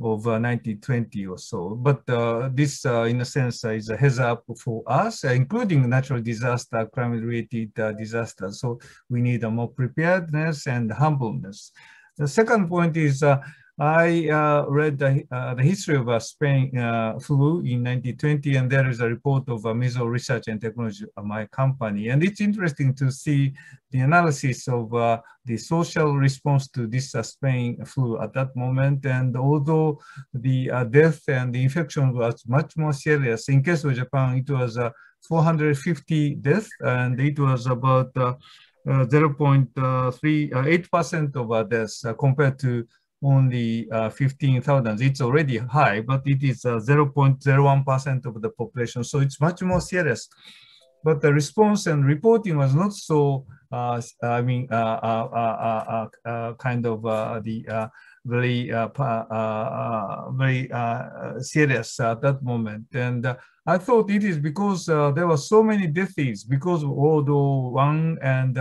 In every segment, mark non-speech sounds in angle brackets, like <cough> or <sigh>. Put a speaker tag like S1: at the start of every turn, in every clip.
S1: of uh, 1920 or so. But uh, this, uh, in a sense, uh, is a heads up for us, uh, including natural disaster, climate-related uh, disaster. So we need a more preparedness and humbleness. The second point is I uh, read the, uh, the history of a uh, Spain uh, flu in 1920, and there is a report of a uh, Mizo Research and Technology of my company. And it's interesting to see the analysis of uh, the social response to this Spain flu at that moment. And although the death and the infection was much more serious, in case of Japan, it was 450 deaths, and it was about 0.38% of deaths compared to only uh, 15,000. It's already high, but it is 0.01% uh, of the population. So it's much more serious. But the response and reporting was not so, uh, I mean, uh, uh, uh, kind of the very, very serious at that moment. And I thought it is because there were so many deaths because of World War One and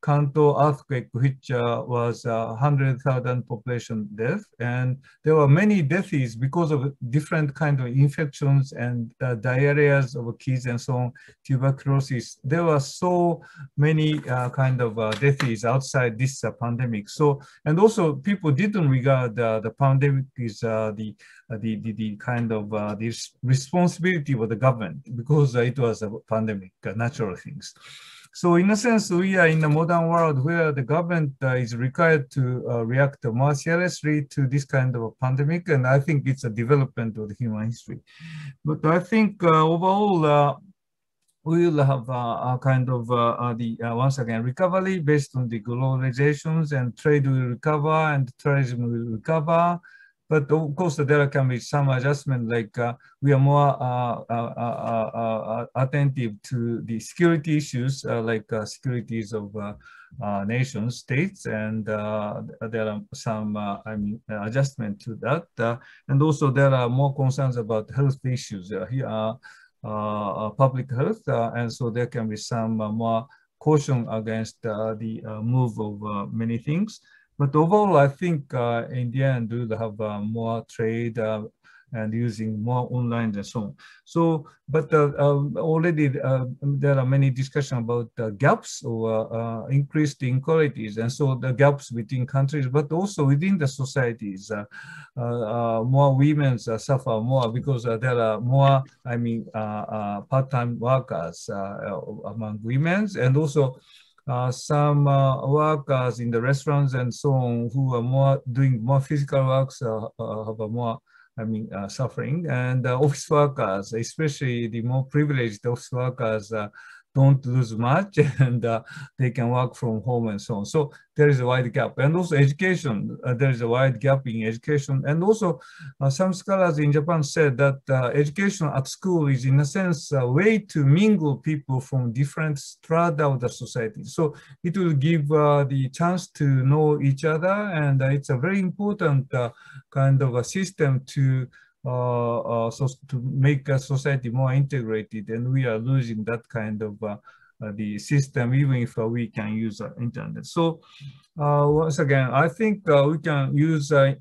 S1: Kanto earthquake, which uh, was uh, 100,000 population death. And there were many deaths because of different kind of infections and uh, diarrheas of kids and so on, tuberculosis. There were so many uh, kind of uh, deaths outside this uh, pandemic. So, and also people didn't regard uh, the pandemic is the, the, the, the, kind of the responsibility of the government because it was a pandemic, natural things. So in a sense, we are in a modern world where the government uh, is required to uh, react more seriously to this kind of a pandemic, and I think it's a development of the human history. But I think uh, overall, uh, we'll have uh, a kind of uh, uh, the uh, once again recovery based on the globalizations and trade will recover and tourism will recover but of course, there can be some adjustment, like uh, we are more uh, uh, uh, uh attentive to the security issues, like securities of nation states, and there are some I mean, adjustment to that. and also, there are more concerns about health issues here, are public health, and so there can be some more caution against the move of many things. But overall, I think uh, India and do have uh, more trade uh, and using more online and so on. So, but uh, um, already uh, there are many discussions about uh, gaps uh, or increased inequalities, and so the gaps between countries, but also within the societies. Uh, uh, more women suffer more because there are more, I mean, part-time workers among women, and also uh, some uh, workers in the restaurants and so on who are more doing more physical works uh, uh have a more I mean uh, suffering and office workers especially the more privileged office workers don't lose much <laughs> and uh, they can work from home and so on. So there is a wide gap. And also education, uh, there is a wide gap in education. And also uh, some scholars in Japan said that uh, education at school is in a sense a way to mingle people from different strata of the society. So it will give uh, the chance to know each other and uh, it's a very important kind of a system to uh, uh, so to make a society more integrated, and we are losing that kind of uh, the system, even if we can use internet. So once again, I think we can use the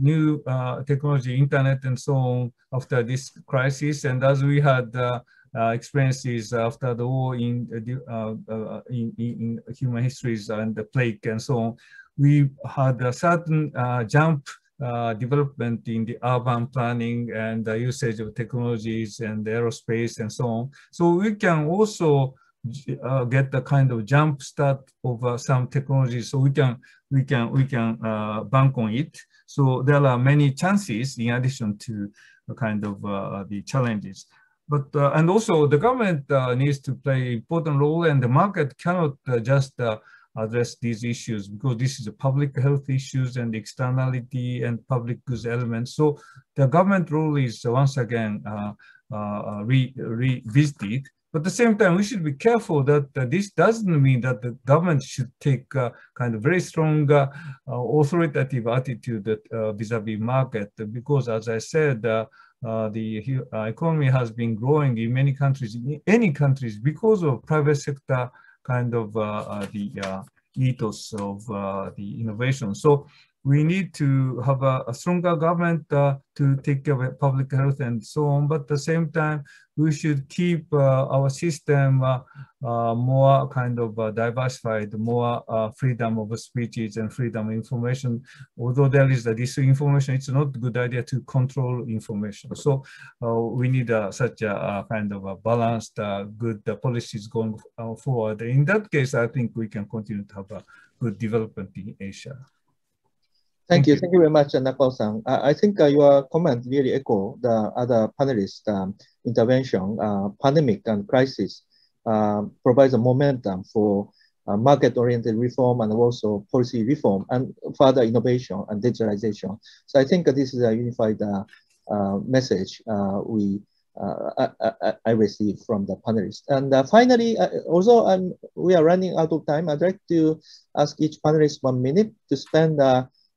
S1: new technology, internet and so on after this crisis. And as we had uh, experiences after the war in, uh, uh, in, in, human histories and the plague and so on, we had a certain jump uh, development in the urban planning and the usage of technologies and aerospace and so on. So we can also uh, get the kind of jump start of uh, some technology. So we can we can we can uh, bank on it. So there are many chances in addition to the kind of uh, the challenges. But and also the government needs to play important role, and the market cannot just address these issues because this is a public health issues and externality and public goods elements. So the government role is uh, once again uh, uh, uh, re revisited. But at the same time, we should be careful that uh, this doesn't mean that the government should take uh, kind of very strong authoritative attitude vis-a-vis -vis market, because as I said, uh, the uh, economy has been growing in many countries, in any countries, because of private sector kind of uh, uh, the uh, ethos of the innovation. So we need to have a, a stronger government to take care of public health and so on. But at the same time, we should keep uh, our system uh, uh, more kind of diversified, more freedom of speeches and freedom of information. Although there is the disinformation, it's not a good idea to control information. So we need such a kind of a balanced, good policies going forward. In that case, I think we can continue to have a good development in Asia.
S2: Thank you. Thank you very much, uh, Nakao-san. Uh, I think uh, your comment really echo the other panelists' um, intervention. Uh, pandemic and crisis uh, provides a momentum for uh, market-oriented reform and also policy reform and further innovation and digitalization. So I think this is a unified message we I, I, I, received from the panelists. And finally, although I'm, we are running out of time, I'd like to ask each panelist one minute to spend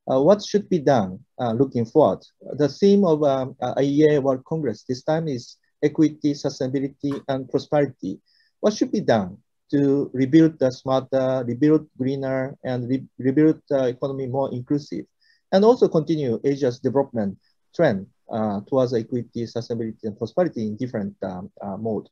S2: uh, what should be done uh, looking forward? The theme of um, IEA World Congress this time is equity, sustainability, and prosperity. What should be done to rebuild the smarter, rebuild greener, and re rebuild the economy more inclusive, and also continue Asia's development trend uh, towards equity, sustainability, and prosperity in different um, uh, mode.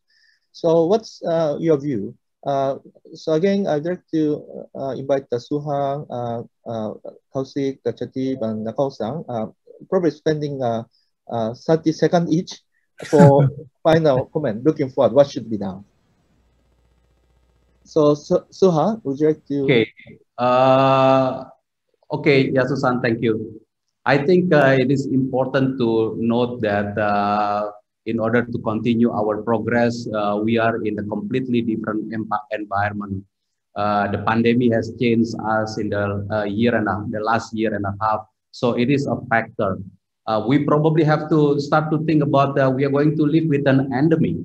S2: So what's uh, your view uh, so again, I'd like to uh, invite the Suha, uh, uh, Kausik, Chatib, and Nakao-san, uh, probably spending uh, uh, 30 seconds each for <laughs> final comment, looking forward, what should be done. So, so Suha, would you like to? Okay.
S3: Uh, okay, Yasu-san, thank you. I think uh, it is important to note that uh, in order to continue our progress, uh, we are in a completely different environment. Uh, the pandemic has changed us in the uh, year and a, the last year and a half. So it is a factor. Uh, we probably have to start to think about uh, we are going to live with an endemic.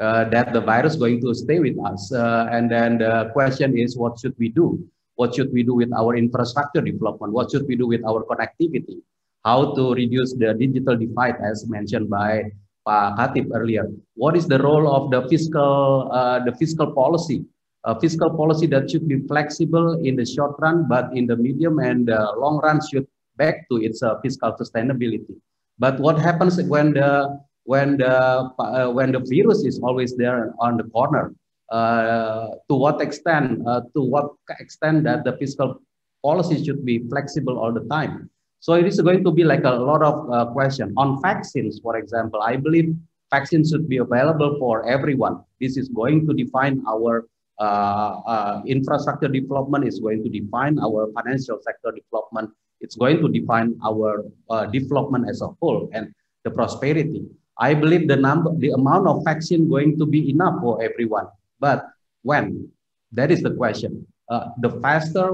S3: Uh, that the virus going to stay with us. and then the question is, what should we do? What should we do with our infrastructure development? What should we do with our connectivity? How to reduce the digital divide as mentioned by Pak Khatib earlier. What is the role of the fiscal uh, the fiscal policy? A fiscal policy that should be flexible in the short run, but in the medium and uh, long run should back to its uh, fiscal sustainability. But what happens when the when the uh, when the virus is always there on the corner? Uh, to what extent? Uh, to what extent that the fiscal policy should be flexible all the time? So it is going to be like a lot of uh, question on vaccines, for example. I believe vaccines should be available for everyone. This is going to define our uh, uh, infrastructure development. Is going to define our financial sector development. It's going to define our uh, development as a whole and the prosperity. I believe the number, the amount of vaccine going to be enough for everyone. But when? That is the question. Uh, the faster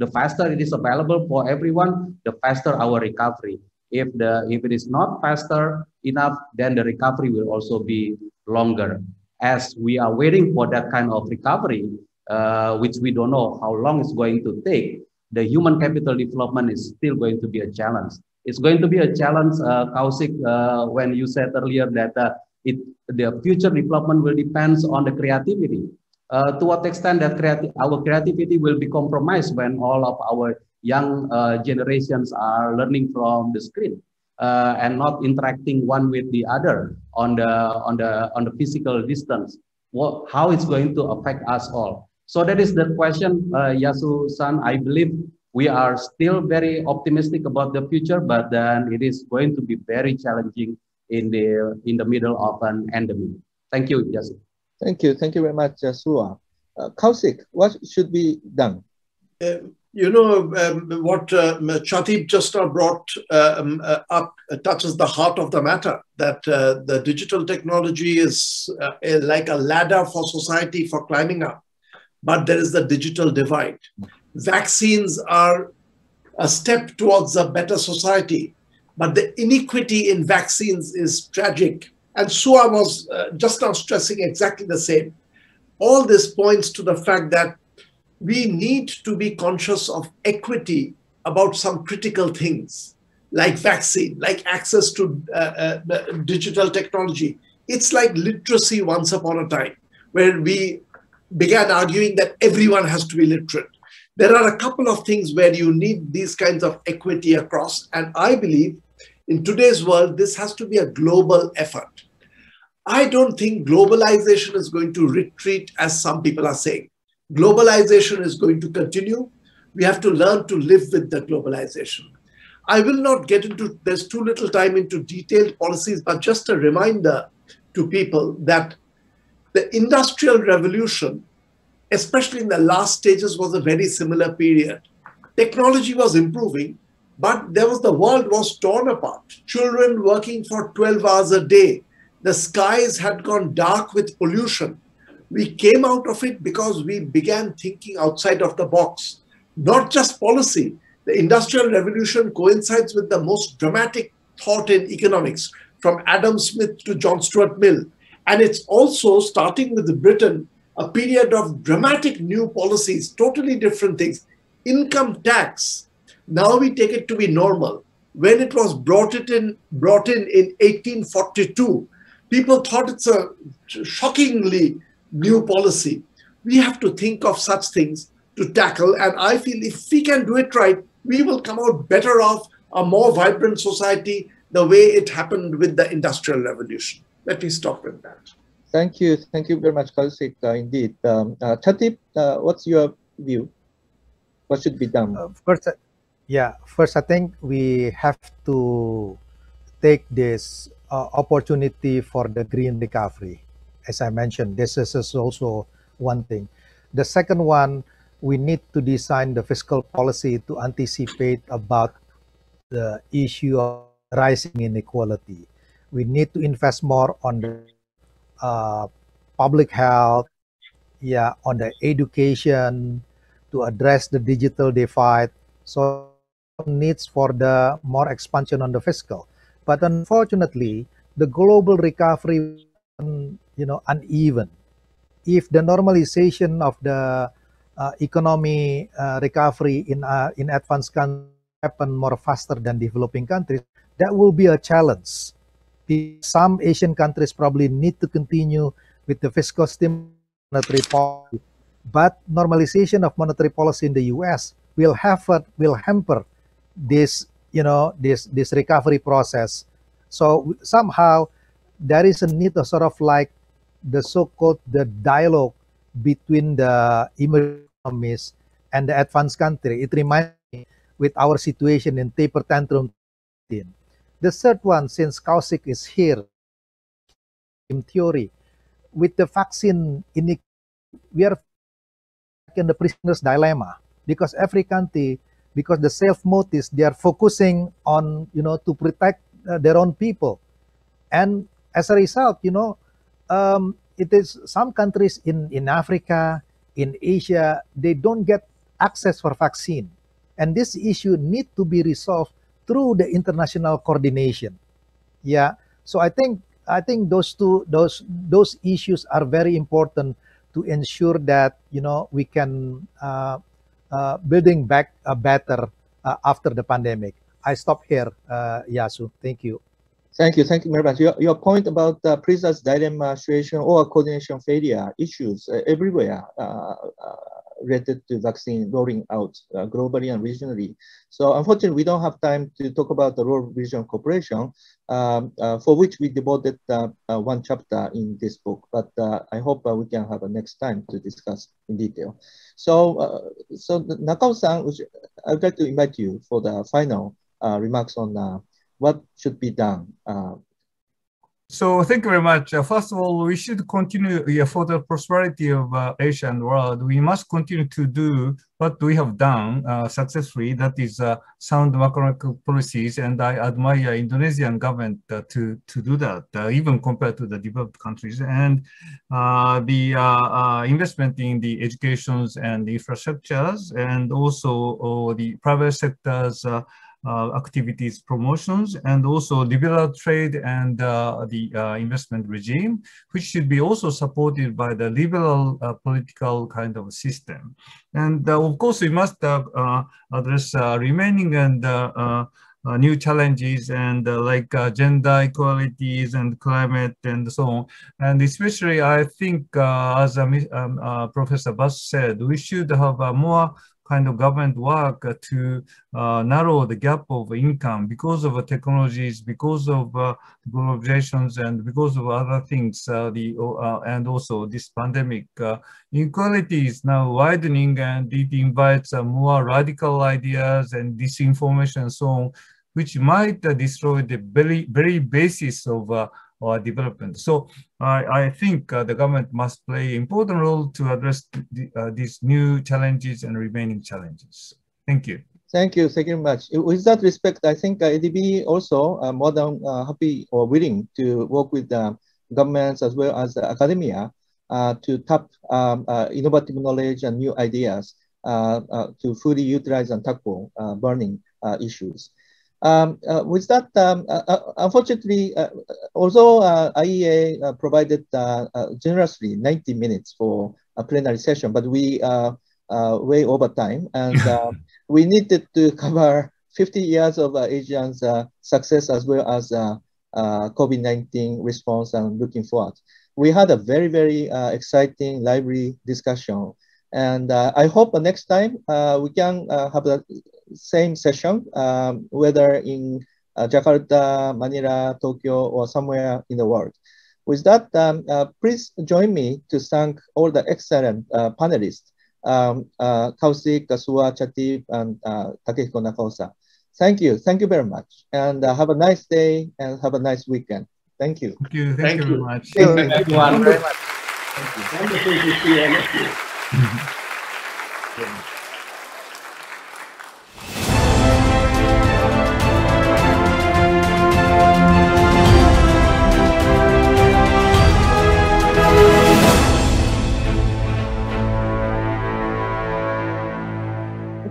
S3: the faster it is available for everyone, the faster our recovery. If the if it is not faster enough, then the recovery will also be longer. As we are waiting for that kind of recovery, uh, which we don't know how long it's going to take, the human capital development is still going to be a challenge. It's going to be a challenge, uh, Kausik, uh, when you said earlier that uh, it, the future development will depends on the creativity uh, to what extent that creati- our creativity will be compromised when all of our young uh, generations are learning from the screen uh, and not interacting one with the other on the on the on the physical distance what, how it's going to affect us all so that is the question uh, yasu san i believe we are still very optimistic about the future but then it is going to be very challenging in the in the middle of an endemic thank you yasu
S2: Thank you. Thank you very much, Joshua. Uh, uh, Kausik, what should be done?
S4: Uh, you know, um, what uh, Chatib just brought um, uh, up uh, touches the heart of the matter, that uh, the digital technology is like a ladder for society for climbing up, but there is the digital divide. Vaccines are a step towards a better society, but the inequity in vaccines is tragic and I was uh, just now stressing exactly the same. All this points to the fact that we need to be conscious of equity about some critical things like vaccine, like access to uh, uh, digital technology. It's like literacy once upon a time, where we began arguing that everyone has to be literate. There are a couple of things where you need these kinds of equity across. And I believe in today's world, this has to be a global effort. I don't think globalization is going to retreat as some people are saying. Globalization is going to continue. We have to learn to live with the globalization. I will not get into, there's too little time into detailed policies, but just a reminder to people that the industrial revolution, especially in the last stages, was a very similar period. Technology was improving, but there was the world was torn apart. Children working for 12 hours a day the skies had gone dark with pollution. We came out of it because we began thinking outside of the box, not just policy. The Industrial Revolution coincides with the most dramatic thought in economics, from Adam Smith to John Stuart Mill. And it's also, starting with Britain, a period of dramatic new policies, totally different things. Income tax, now we take it to be normal. When it was brought, it in, brought in in 1842, People thought it's a shockingly new policy. We have to think of such things to tackle. And I feel if we can do it right, we will come out better off a more vibrant society the way it happened with the Industrial Revolution. Let me stop with that.
S2: Thank you. Thank you very much, Kalsik. Uh, indeed. Um, uh, uh, what's your view? What should be done? Uh, first, uh,
S5: yeah, first, I think we have to take this uh, opportunity for the green recovery. As I mentioned, this is also one thing. The second one, we need to design the fiscal policy to anticipate about the issue of rising inequality. We need to invest more on the uh, public health, yeah, on the education to address the digital divide. So needs for the more expansion on the fiscal. But unfortunately, the global recovery you know uneven. If the normalization of the uh, economy uh, recovery in uh, in advanced countries happen more faster than developing countries, that will be a challenge. Some Asian countries probably need to continue with the fiscal stimulus monetary policy, but normalization of monetary policy in the U.S. will have will hamper this you know this this recovery process so somehow there is a need of sort of like the so-called the dialogue between the emerging economies and the advanced country it reminds me with our situation in taper tantrum the third one since Kausik is here in theory with the vaccine in we are in the prisoner's dilemma because every country because the self motives they are focusing on you know to protect uh, their own people and as a result you know um, it is some countries in in africa in asia they don't get access for vaccine and this issue need to be resolved through the international coordination yeah so i think i think those two those those issues are very important to ensure that you know we can uh, uh, building back better uh, after the pandemic. I stop here, uh, Yasu. Thank you.
S2: Thank you. Thank you, Mervan. Your, your point about the prisoners' dilemma situation or coordination failure issues everywhere related to vaccine rolling out uh, globally and regionally. So unfortunately, we don't have time to talk about the Royal Vision cooperation, um, uh, for which we devoted uh, uh, one chapter in this book. But uh, I hope we can have a next time to discuss in detail. So, so Nakao-san, I would like to invite you for the final remarks on what should be done
S1: so thank you very much. Uh, first of all, we should continue yeah, for the prosperity of uh, Asia and world. We must continue to do what we have done uh, successfully. That is uh, sound macroeconomic policies, and I admire Indonesian government uh, to to do that, uh, even compared to the developed countries. And the investment in the educations and the infrastructures, and also oh, the private sectors. Uh, activities promotions and also liberal trade and uh, the uh, investment regime, which should be also supported by the liberal political kind of system. And of course, we must address remaining and uh, new challenges and uh, like uh, gender equalities and climate and so on. And especially, I think, as um, Professor Bass said, we should have a more kind of government work to uh, narrow the gap of income because of technologies, because of uh, globalizations, and because of other things. Uh, the and also this pandemic inequality is now widening, and it invites more radical ideas and disinformation, and so on, which might destroy the very very basis of or development. So I, I think uh, the government must play important role to address the, uh, these new challenges and remaining challenges. Thank you.
S2: Thank you. Thank you very much. Uh, with that respect, I think uh, ADB also uh, more than uh, happy or willing to work with governments as well as academia uh, to tap um, innovative knowledge and new ideas to fully utilize and tackle burning issues. Um, uh, with that, um, uh, uh unfortunately, uh, although uh, IEA uh, provided generously 90 minutes for a plenary session, but we are way over time, and <laughs> we needed to cover 50 years of ASEAN's success as well as COVID-19 response and looking forward. We had a very, very exciting lively discussion, and I hope next time we can have a same session, um, whether in uh, Jakarta, Manila, Tokyo, or somewhere in the world. With that, um, uh, please join me to thank all the excellent uh, panelists, um, uh, Kausik, Kasua, Chatip, and uh, Takehiko Nakaosa. Thank you. Thank you very much. And uh, have a nice day and have a nice weekend. Thank you. Thank you. Thank, thank you very much. Thank, thank you, Thank you.
S4: Thank you. Thank
S5: you. Thank you.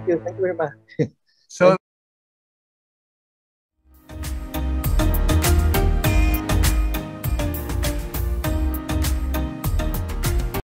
S2: you. Thank you very much.
S1: so